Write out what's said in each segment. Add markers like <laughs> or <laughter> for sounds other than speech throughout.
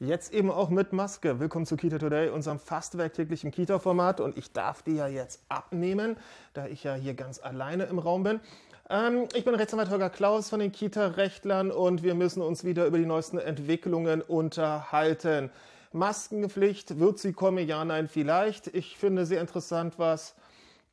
Jetzt eben auch mit Maske. Willkommen zu Kita Today, unserem fast werktäglichen Kita-Format. Und ich darf die ja jetzt abnehmen, da ich ja hier ganz alleine im Raum bin. Ähm, ich bin Rechtsanwalt Holger Klaus von den Kita-Rechtlern und wir müssen uns wieder über die neuesten Entwicklungen unterhalten. Maskenpflicht, wird sie kommen? Ja, nein, vielleicht. Ich finde sehr interessant, was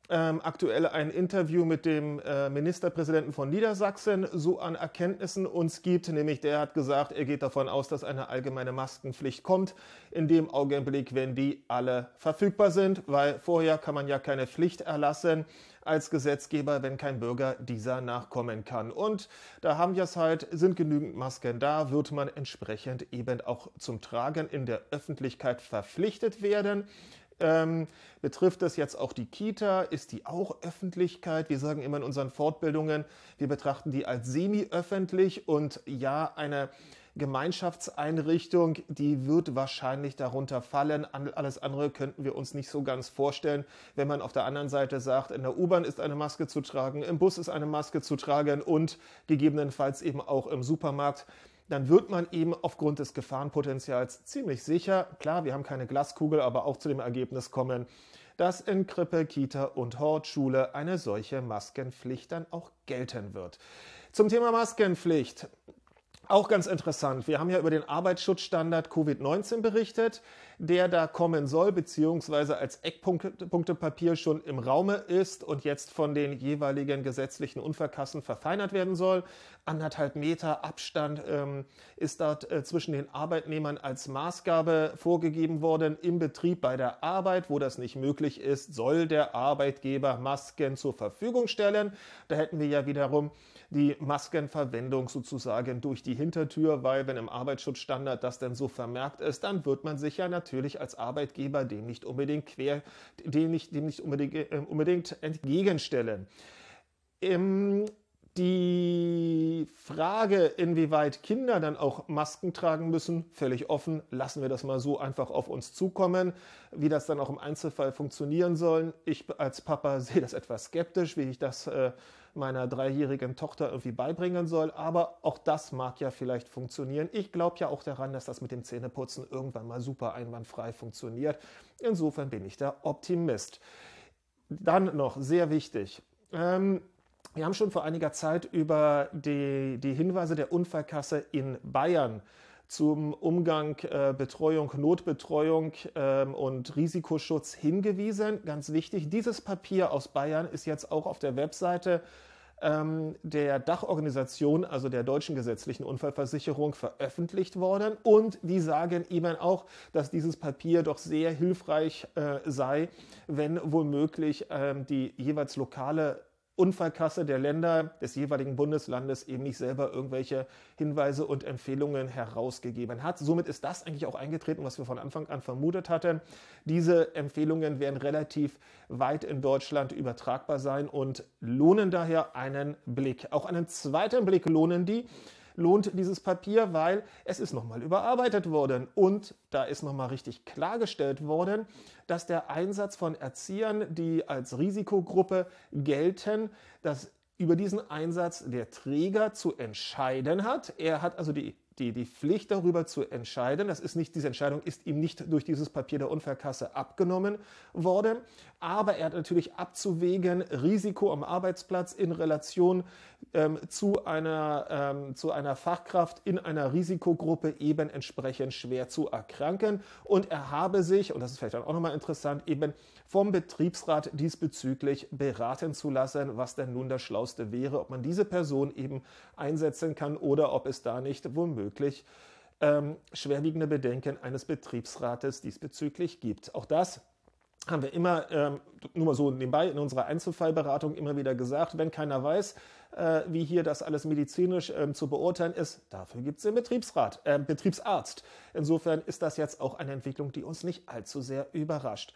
ähm, aktuell ein Interview mit dem äh, Ministerpräsidenten von Niedersachsen so an Erkenntnissen uns gibt. Nämlich der hat gesagt, er geht davon aus, dass eine allgemeine Maskenpflicht kommt, in dem Augenblick, wenn die alle verfügbar sind, weil vorher kann man ja keine Pflicht erlassen als Gesetzgeber, wenn kein Bürger dieser nachkommen kann. Und da haben wir es halt, sind genügend Masken da, wird man entsprechend eben auch zum Tragen in der Öffentlichkeit verpflichtet werden. Ähm, betrifft das jetzt auch die Kita? Ist die auch Öffentlichkeit? Wir sagen immer in unseren Fortbildungen, wir betrachten die als semi-öffentlich und ja, eine Gemeinschaftseinrichtung, die wird wahrscheinlich darunter fallen. Alles andere könnten wir uns nicht so ganz vorstellen, wenn man auf der anderen Seite sagt, in der U-Bahn ist eine Maske zu tragen, im Bus ist eine Maske zu tragen und gegebenenfalls eben auch im Supermarkt dann wird man eben aufgrund des Gefahrenpotenzials ziemlich sicher, klar, wir haben keine Glaskugel, aber auch zu dem Ergebnis kommen, dass in Krippe, Kita und Hortschule eine solche Maskenpflicht dann auch gelten wird. Zum Thema Maskenpflicht. Auch ganz interessant. Wir haben ja über den Arbeitsschutzstandard Covid-19 berichtet, der da kommen soll, beziehungsweise als Eckpunktepapier schon im Raume ist und jetzt von den jeweiligen gesetzlichen Unfallkassen verfeinert werden soll. Anderthalb Meter Abstand ähm, ist dort äh, zwischen den Arbeitnehmern als Maßgabe vorgegeben worden. Im Betrieb bei der Arbeit, wo das nicht möglich ist, soll der Arbeitgeber Masken zur Verfügung stellen. Da hätten wir ja wiederum die Maskenverwendung sozusagen durch die Hintertür, weil wenn im Arbeitsschutzstandard das dann so vermerkt ist, dann wird man sich ja natürlich als Arbeitgeber dem nicht unbedingt quer, dem nicht, dem nicht unbedingt, äh, unbedingt entgegenstellen. Im die Frage, inwieweit Kinder dann auch Masken tragen müssen, völlig offen. Lassen wir das mal so einfach auf uns zukommen. Wie das dann auch im Einzelfall funktionieren soll. Ich als Papa <laughs> sehe das etwas skeptisch, wie ich das äh, meiner dreijährigen Tochter irgendwie beibringen soll. Aber auch das mag ja vielleicht funktionieren. Ich glaube ja auch daran, dass das mit dem Zähneputzen irgendwann mal super einwandfrei funktioniert. Insofern bin ich da Optimist. Dann noch sehr wichtig. Ähm, wir haben schon vor einiger Zeit über die, die Hinweise der Unfallkasse in Bayern zum Umgang, äh, Betreuung, Notbetreuung ähm, und Risikoschutz hingewiesen. Ganz wichtig, dieses Papier aus Bayern ist jetzt auch auf der Webseite ähm, der Dachorganisation, also der deutschen gesetzlichen Unfallversicherung, veröffentlicht worden. Und die sagen eben auch, dass dieses Papier doch sehr hilfreich äh, sei, wenn womöglich ähm, die jeweils lokale Unfallkasse der Länder des jeweiligen Bundeslandes eben nicht selber irgendwelche Hinweise und Empfehlungen herausgegeben hat. Somit ist das eigentlich auch eingetreten, was wir von Anfang an vermutet hatten. Diese Empfehlungen werden relativ weit in Deutschland übertragbar sein und lohnen daher einen Blick. Auch einen zweiten Blick lohnen die lohnt dieses Papier, weil es ist nochmal überarbeitet worden und da ist nochmal richtig klargestellt worden, dass der Einsatz von Erziehern, die als Risikogruppe gelten, dass über diesen Einsatz der Träger zu entscheiden hat. Er hat also die die, die Pflicht darüber zu entscheiden. Das ist nicht, diese Entscheidung ist ihm nicht durch dieses Papier der Unfallkasse abgenommen worden. Aber er hat natürlich abzuwägen, Risiko am Arbeitsplatz in Relation ähm, zu, einer, ähm, zu einer Fachkraft in einer Risikogruppe eben entsprechend schwer zu erkranken. Und er habe sich, und das ist vielleicht dann auch nochmal interessant, eben vom Betriebsrat diesbezüglich beraten zu lassen, was denn nun das Schlauste wäre, ob man diese Person eben einsetzen kann oder ob es da nicht womöglich möglich, ähm, schwerwiegende Bedenken eines Betriebsrates diesbezüglich gibt. Auch das haben wir immer, ähm, nur mal so nebenbei, in unserer Einzelfallberatung immer wieder gesagt, wenn keiner weiß, äh, wie hier das alles medizinisch ähm, zu beurteilen ist, dafür gibt es den Betriebsrat, äh, Betriebsarzt. Insofern ist das jetzt auch eine Entwicklung, die uns nicht allzu sehr überrascht.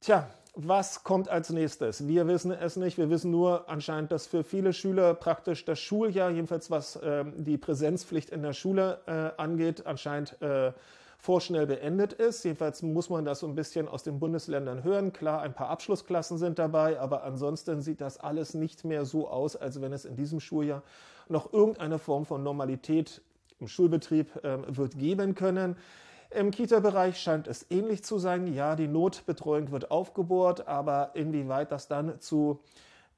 Tja, was kommt als nächstes? Wir wissen es nicht. Wir wissen nur anscheinend, dass für viele Schüler praktisch das Schuljahr, jedenfalls was äh, die Präsenzpflicht in der Schule äh, angeht, anscheinend äh, vorschnell beendet ist. Jedenfalls muss man das so ein bisschen aus den Bundesländern hören. Klar, ein paar Abschlussklassen sind dabei, aber ansonsten sieht das alles nicht mehr so aus, als wenn es in diesem Schuljahr noch irgendeine Form von Normalität im Schulbetrieb ähm, wird geben können. Im Kita-Bereich scheint es ähnlich zu sein. Ja, die Notbetreuung wird aufgebohrt, aber inwieweit das dann zu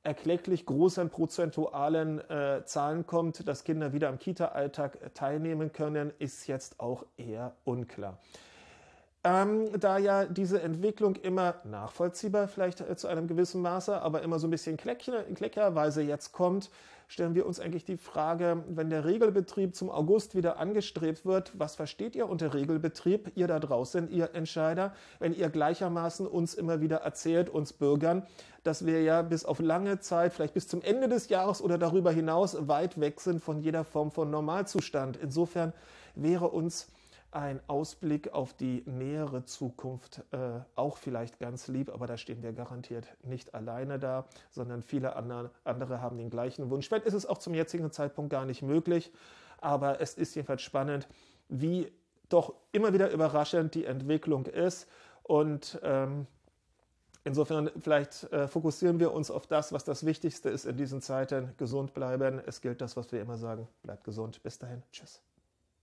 erklecklich großen prozentualen äh, Zahlen kommt, dass Kinder wieder am Kita-Alltag teilnehmen können, ist jetzt auch eher unklar. Ähm, da ja diese Entwicklung immer nachvollziehbar, vielleicht äh, zu einem gewissen Maße, aber immer so ein bisschen kleckerweise jetzt kommt, stellen wir uns eigentlich die Frage, wenn der Regelbetrieb zum August wieder angestrebt wird, was versteht ihr unter Regelbetrieb, ihr da draußen, ihr Entscheider, wenn ihr gleichermaßen uns immer wieder erzählt, uns Bürgern, dass wir ja bis auf lange Zeit, vielleicht bis zum Ende des Jahres oder darüber hinaus weit weg sind von jeder Form von Normalzustand. Insofern wäre uns ein Ausblick auf die nähere Zukunft äh, auch vielleicht ganz lieb, aber da stehen wir garantiert nicht alleine da, sondern viele andere, andere haben den gleichen Wunsch. Vielleicht ist es auch zum jetzigen Zeitpunkt gar nicht möglich, aber es ist jedenfalls spannend, wie doch immer wieder überraschend die Entwicklung ist und ähm, Insofern vielleicht äh, fokussieren wir uns auf das, was das Wichtigste ist in diesen Zeiten. Gesund bleiben. Es gilt das, was wir immer sagen. Bleibt gesund. Bis dahin. Tschüss.